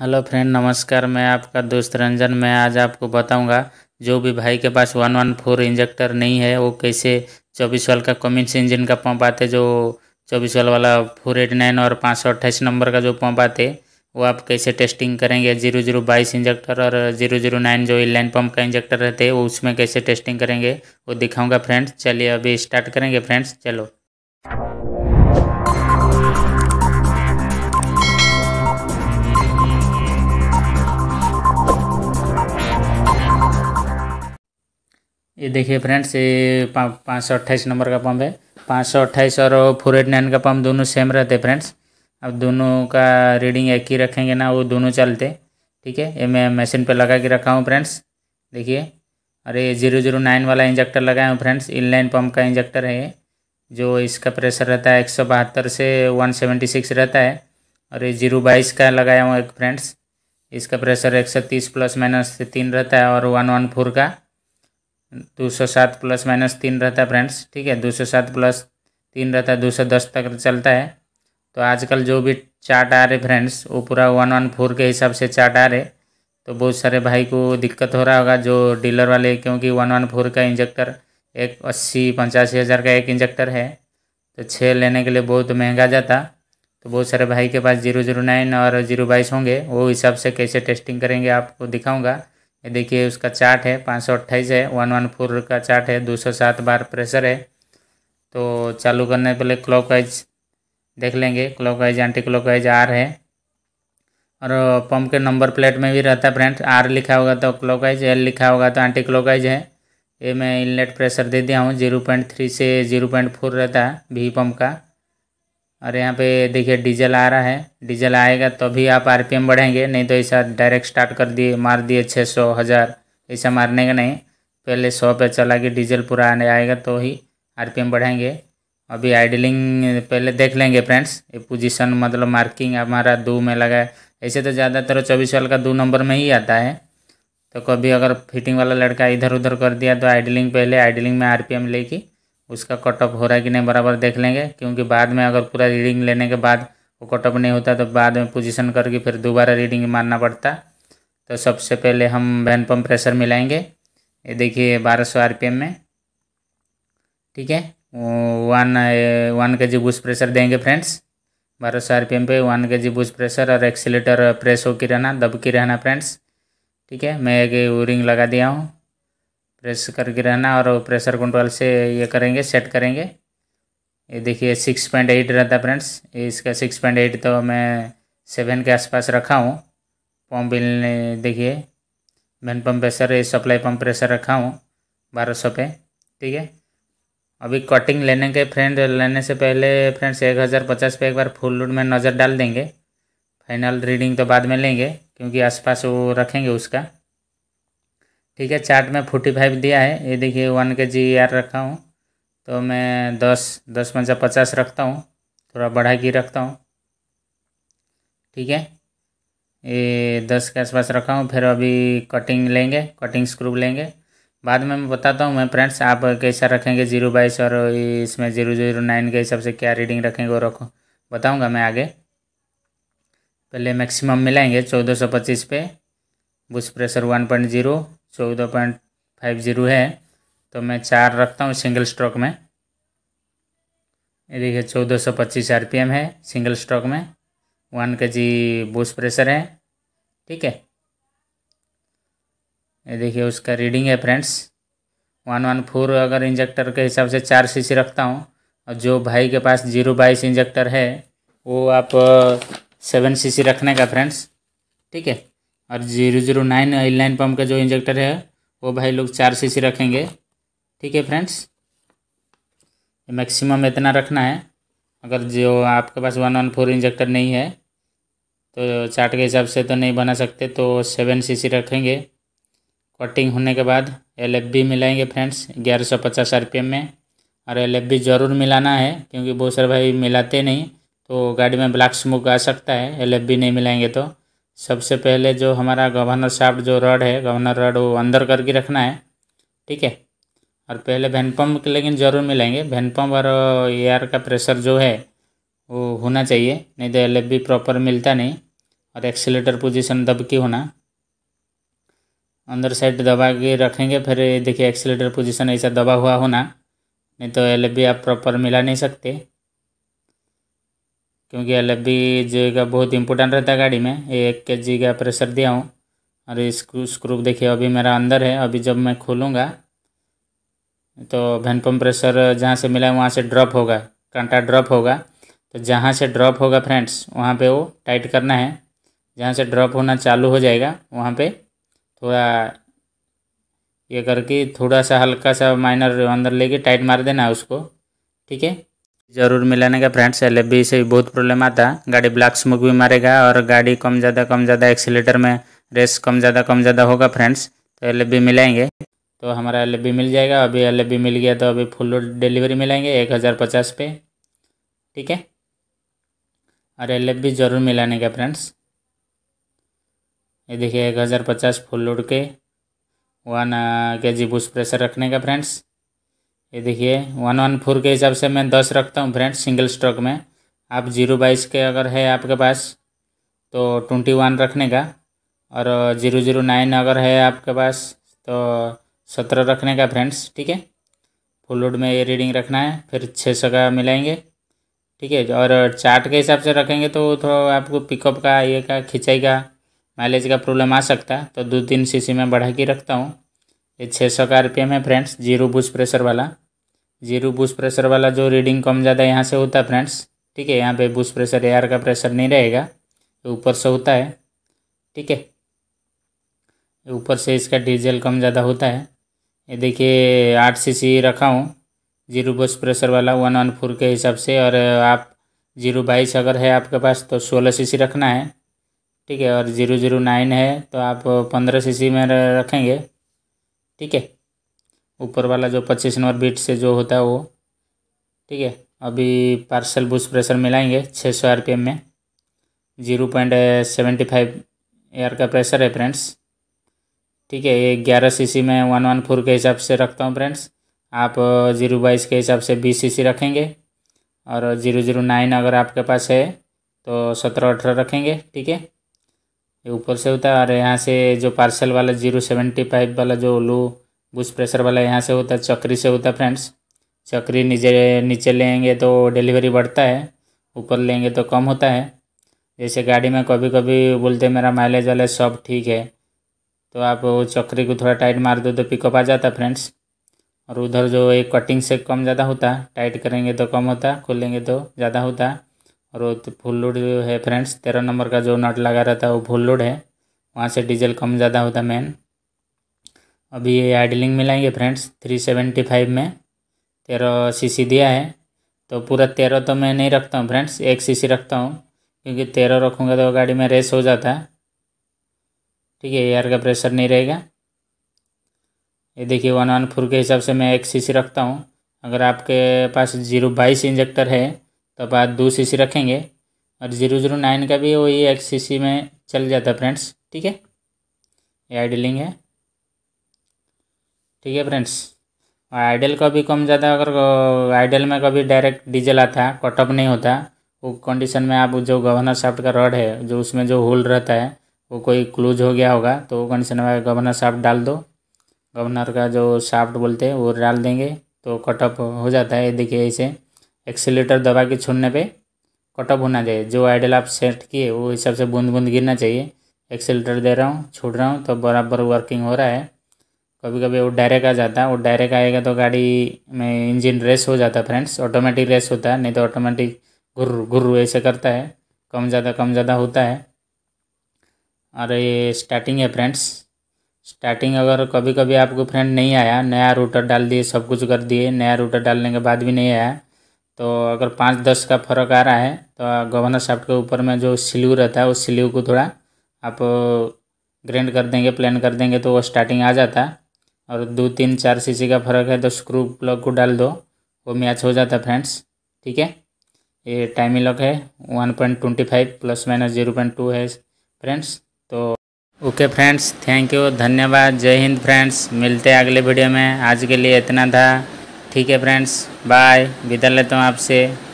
hello friend नमस्कार मैं आपका दोस्त रंजन मैं आज आपको बताऊंगा जो भी भाई के पास वन वन फोर इंजेक्टर नहीं है वो कैसे चौबीस वाल का कमिंस इंजन का पंप आते जो चौबीस वाल वाला फोर एट नाइन और पाँच सौ अट्ठाईस नंबर का जो पंप आते वो आप कैसे टेस्टिंग करेंगे जीरो जीरो बाईस इंजेक्टर और जीरो जीरो नाइन जो इलाइन पंप का इंजेक्टर रहते हैं वो उसमें कैसे टेस्टिंग करेंगे वो दिखाऊँगा फ्रेंड्स चलिए अभी स्टार्ट करेंगे फ्रेंड्स चलो ये देखिए फ्रेंड्स ये पाँच सौ अट्ठाईस नंबर का पंप है पाँच सौ अट्ठाईस और फोर एट नाइन का पंप दोनों सेम रहते हैं फ्रेंड्स अब दोनों का रीडिंग एक ही रखेंगे ना वो दोनों चलते ठीक है ये मैं मशीन पे लगा के रखा हूँ फ्रेंड्स देखिए और ये जीरो जीरो नाइन वाला इंजेक्टर लगाया हूँ फ्रेंड्स इनलाइन पम्प का इंजेक्टर है जो इसका प्रेशर रहता है एक सौ बहत्तर से वन सेवेंटी सिक्स रहता है और ये जीरो बाईस का लगाया हूँ एक फ्रेंड्स इसका प्रेशर एक सौ तीस प्लस माइनस तीन रहता है और वन वन फोर का दो सौ सात प्लस माइनस तीन रहता है फ्रेंड्स ठीक है दो सौ सात प्लस तीन रहता है दो सौ दस तक चलता है तो आजकल जो भी चार्ट आ रहे फ्रेंड्स वो पूरा वन वन फोर के हिसाब से चार्ट आ रहे तो बहुत सारे भाई को दिक्कत हो रहा होगा जो डीलर वाले क्योंकि वन वन फोर का इंजेक्टर एक अस्सी पचासी हज़ार का एक इंजेक्टर है तो छः लेने के लिए बहुत महंगा जाता तो बहुत सारे भाई के पास जीरो जीरो नाइन और जीरो बाईस होंगे वो हिसाब से कैसे टेस्टिंग करेंगे आपको दिखाऊँगा ये देखिए उसका चार्ट है पाँच सौ अट्ठाईस है वन वन फोर का चार्ट है दो सौ सात बार प्रेशर है तो चालू करने पहले क्लॉक वाइज देख लेंगे clockwise anti clockwise आर है और पंप के नंबर प्लेट में भी रहता है फ्रेंड आर लिखा होगा तो क्लॉक वाइज एल लिखा होगा तो एंटी क्लॉक वाइज है ये मैं इनलेट प्रेशर दे दिया हूँ जीरो पॉइंट थ्री से जीरो पॉइंट फोर रहता है वी पंप का और यहाँ पे देखिए डीजल आ रहा है डीजल आएगा तभी तो आप आरपीएम बढ़ाएंगे नहीं तो ऐसा डायरेक्ट स्टार्ट कर दिए मार दिए छः सौ हज़ार ऐसा मारने का नहीं पहले सौ पे चला के डीजल पूरा आने आएगा तो ही आरपीएम बढ़ाएंगे अभी आइडलिंग पहले देख लेंगे फ्रेंड्स ये पोजिशन मतलब मार्किंग हमारा दो में लगा है ऐसे तो ज़्यादातर चौबीस साल का दो नंबर में ही आता है तो कभी अगर फिटिंग वाला लड़का इधर उधर कर दिया तो आइडलिंग पहले आइडलिंग में आरपीएम लेके उसका कट ऑफ हो रहा है कि नहीं बराबर देख लेंगे क्योंकि बाद में अगर पूरा रीडिंग लेने के बाद वो कट ऑफ नहीं होता तो बाद में पोजीशन करके फिर दोबारा रीडिंग मारना पड़ता तो सबसे पहले हम बैन पम्प प्रेशर मिलाएंगे ये देखिए बारह सौ आर पी एम में ठीक है one one K G boost pressure देंगे फ्रेंड्स बारह सौ आर पी एम पे one K G boost pressure और एक्सीटर प्रेस होकर रहना दबकी रहना फ्रेंड्स ठीक है मैं एक रिंग लगा दिया हूँ प्रेस करके रहना और प्रेशर कंट्रोल से ये करेंगे सेट करेंगे ये देखिए सिक्स पॉइंट एट रहता फ्रेंड्स इसका सिक्स पॉइंट एट तो मैं सेवन के आसपास रखा हूँ पम्प बिल देखिए main pump pressure supply pump pressure रखा हूँ बारह सौ पे ठीक है अभी कटिंग लेने के फ्रेंड लेने से पहले फ्रेंड्स एक हज़ार पचास पे एक बार फुल लोड में नज़र डाल देंगे फाइनल रीडिंग तो बाद में लेंगे क्योंकि आसपास वो रखेंगे उसका ठीक है चार्ट में फोर्टी फाइव दिया है ये देखिए वन के जी आर रखा हूँ तो मैं दस दस पंचा पचास रखता हूँ थोड़ा बढ़ा के रखता हूँ ठीक है ये दस के आसपास रखा हूँ फिर अभी कटिंग लेंगे कटिंग स्क्रू लेंगे बाद में मैं बताता हूँ मैं फ्रेंड्स आप कैसा रखेंगे जीरो बाईस और इसमें जीरो जीरो नाइन के हिसाब से क्या रीडिंग रखेंगे वो रखो बताऊँगा मैं आगे पहले मैक्सिमम मिलाएंगे चौदह सौ पच्चीस पे bush pressure one point zero चौदह पॉइंट फाइव ज़ीरो है तो मैं चार रखता हूँ सिंगल स्ट्रोक में ये देखिए चौदह सौ पच्चीस आर पी एम है सिंगल स्ट्रोक में one K G bush pressure है ठीक है ये देखिए उसका रीडिंग है फ्रेंड्स वन वन फोर अगर इंजेक्टर के हिसाब से चार सीसी रखता हूँ और जो भाई के पास जीरो बाईस इंजेक्टर है वो आप सेवन सीसी रखने का फ्रेंड्स ठीक है और zero zero nine oil line pump का जो इंजेक्टर है वो भाई लोग चार सी रखेंगे ठीक है फ्रेंड्स मैक्सिमम इतना रखना है अगर जो आपके पास वन वन फोर इंजेक्टर नहीं है तो चार्ट के हिसाब से तो नहीं बना सकते तो सेवन सी रखेंगे कटिंग होने के बाद एल एफ बी मिलाएंगे फ्रेंड्स ग्यारह सौ पचास आर पी एम में और एल एफ बी ज़रूर मिलाना है क्योंकि बहुत सारे भाई मिलाते नहीं तो गाड़ी में ब्लैक स्मोक आ सकता है एल एफ बी नहीं मिलाएंगे तो सबसे पहले जो हमारा गवर्नर शाफ्ट जो रड है गवर्नर रड वो अंदर करके रखना है ठीक है और पहले भैनपम्प के लेकिन ज़रूर मिलेंगे भैनपम्प और एयर का प्रेशर जो है वो होना चाहिए नहीं तो एल भी प्रॉपर मिलता नहीं और एक्सीटर पोजीशन दब के होना अंदर साइड दबा के रखेंगे फिर देखिए एक्सीटर पोजीशन ऐसा दबा हुआ होना नहीं तो एल आप प्रॉपर मिला नहीं सकते क्योंकि एल एफ बी जो का बहुत इंपॉर्टेंट रहता है गाड़ी में ये एक के जी का प्रेशर दिया हूँ और स्क्रू स्क्रूप देखिए अभी मेरा अंदर है अभी जब मैं खोलूँगा तो भैन पम्प प्रेशर जहाँ से मिला है वहाँ से ड्रॉप होगा कांटा ड्रॉप होगा तो जहाँ से ड्रॉप होगा फ्रेंड्स वहाँ पे वो टाइट करना है जहाँ से ड्रॉप होना चालू हो जाएगा वहाँ पे थोड़ा ये करके थोड़ा सा हल्का सा माइनर अंदर लेके टाइट मार देना है उसको ठीक है जरूर मिलाने का फ्रेंड्स एल से भी बहुत प्रॉब्लम आता है गाड़ी ब्लैक स्मोक भी मारेगा और गाड़ी कम ज़्यादा कम ज़्यादा एक्सीटर में रेस कम ज़्यादा कम ज़्यादा होगा फ्रेंड्स तो एल मिलाएंगे तो हमारा एल मिल जाएगा अभी एल मिल गया तो अभी फुल डिलीवरी मिलाएंगे एक हज़ार पचास पे ठीक है और एल ज़रूर मिलाने का फ्रेंड्स ये देखिए एक हज़ार पचास फुल लोड के one K G boost pressure रखने का फ्रेंड्स ये देखिए वन वन फोर के हिसाब से मैं दस रखता हूँ फ्रेंड्स सिंगल स्ट्रोक में आप जीरो बाईस के अगर है आपके पास तो ट्वेंटी वन रखने का और जीरो जीरो नाइन अगर है आपके पास तो सत्रह रखने का फ्रेंड्स ठीक है फुल लोड में ये रीडिंग रखना है फिर छः सौ का मिलाएंगे ठीक है और चार्ट के हिसाब से रखेंगे तो थोड़ा आपको पिकअप का ये का खिंचाई का माइलेज का प्रॉब्लम आ सकता है तो दो तीन सीसी में बढ़ा के रखता हूँ ये छः सौ का आर पी एम है फ्रेंड्स जीरो बुश प्रेशर वाला जीरो बुश प्रेशर वाला जो रीडिंग कम ज़्यादा यहाँ से होता है फ्रेंड्स ठीक है यहाँ पे बुश प्रेशर एयर का प्रेशर नहीं रहेगा ऊपर से होता है ठीक है ऊपर से इसका डीजल कम ज़्यादा होता है ये देखिए आठ सी सी रखा हूँ जीरो बुश प्रेशर वाला वन वन फोर के हिसाब से और आप जीरो बाईस अगर है आपके पास तो सोलह सी सी रखना है ठीक है और जीरो जीरो नाइन है तो आप पंद्रह सी सी में रखेंगे ठीक है ऊपर वाला जो पच्चीस नंबर बीट से जो होता है वो ठीक है अभी पार्सल बूस्ट प्रेशर मिलाएंगे छः सौ आर में zero point seventy five air का प्रेशर है फ्रेंड्स ठीक है ये ग्यारह सीसी में वन वन फोर के हिसाब से रखता हूँ फ्रेंड्स आप जीरो बाईस के हिसाब से बीस सीसी रखेंगे और जीरो जीरो नाइन अगर आपके पास है तो सत्रह अठारह रखेंगे ठीक है ये ऊपर से होता है और यहाँ से जो पार्सल वाला जीरो सेवेंटी फाइव वाला जो लो बुश प्रेशर वाला यहाँ से होता है चक्री से होता है फ्रेंड्स चक्री नीचे नीचे लेंगे तो डिलीवरी बढ़ता है ऊपर लेंगे तो कम होता है जैसे गाड़ी में कभी कभी बोलते मेरा माइलेज वाले सब ठीक है तो आप वो चक्री को थोड़ा टाइट मार दो तो पिकअप आ जाता फ्रेंड्स और उधर जो एक कटिंग से कम ज़्यादा होता टाइट करेंगे तो कम होता खोलेंगे तो ज़्यादा होता और वो तो फुल लोड है फ्रेंड्स तेरह नंबर का जो नट लगा रहता है वो फुल लोड है वहाँ से डीजल कम ज़्यादा होता मेन अभी ये आइडलिंग मिलाएंगे फ्रेंड्स थ्री सेवेंटी फाइव में तेरह सीसी दिया है तो पूरा तेरह तो मैं नहीं रखता हूँ फ्रेंड्स एक सीसी रखता हूँ क्योंकि तेरह रखूँगा तो गाड़ी में रेस हो जाता है ठीक है एयर का प्रेशर नहीं रहेगा ये देखिए वन वन फोर के हिसाब से मैं एक सीसी रखता हूँ अगर आपके पास जीरो बाईस इंजेक्टर है तो आप दो सीसी रखेंगे और जीरो जीरो नाइन का भी वही एक सीसी में चल जाता है फ्रेंड्स ठीक है ये आइडलिंग है ठीक है फ्रेंड्स आइडल का भी कम ज़्यादा अगर आइडल में कभी डायरेक्ट डीजल आता है कटअप नहीं होता वो कंडीशन में आप जो गवर्नर साफ्ट का रड है जो उसमें जो होल रहता है वो कोई क्लूज हो गया होगा तो वो कंडीशन में गवर्नर साफ्ट डाल दो गवर्नर का जो साफ्ट बोलते हैं वो डाल देंगे तो कटअप हो जाता है देखिए इसे एक्सीटर दबा के छूनने पर कटअप होना चाहिए जो आइडल आप सेट किए वो हिसाब से बूंद बूंद गिरना चाहिए एक्सीटर दे रहा हूँ छूट रहा हूँ तो बराबर वर्किंग हो रहा है कभी कभी वो डायरेक्ट आ जाता है वो डायरेक्ट आएगा तो गाड़ी में इंजन रेस हो जाता है फ्रेंड्स ऑटोमेटिक रेस होता है नहीं तो ऑटोमेटिक घुर घुर ऐसे करता है कम ज़्यादा कम ज़्यादा होता है और ये स्टार्टिंग है फ्रेंड्स स्टार्टिंग अगर कभी कभी आपको फ्रेंड नहीं आया नया रूटर डाल दिए सब कुछ कर दिए नया रूटर डालने के बाद भी नहीं आया तो अगर पाँच दस का फर्क आ रहा है तो गवर्नर साफ्ट के ऊपर में जो सिल्यू रहता है उस सिल्यू को थोड़ा आप ग्रैंड कर देंगे प्लान कर देंगे तो वो स्टार्टिंग आ जाता है और दो तीन चार सीसी का फर्क है तो स्क्रू प्लग को डाल दो वो मैच हो जाता फ्रेंड्स ठीक है ये टाइमिंग लॉक है one point twenty five plus minus zero point two है फ्रेंड्स तो ओके फ्रेंड्स थैंक यू धन्यवाद जय हिंद फ्रेंड्स मिलते हैं अगले वीडियो में आज के लिए इतना था ठीक है फ्रेंड्स बाय विदा लेता हूँ आपसे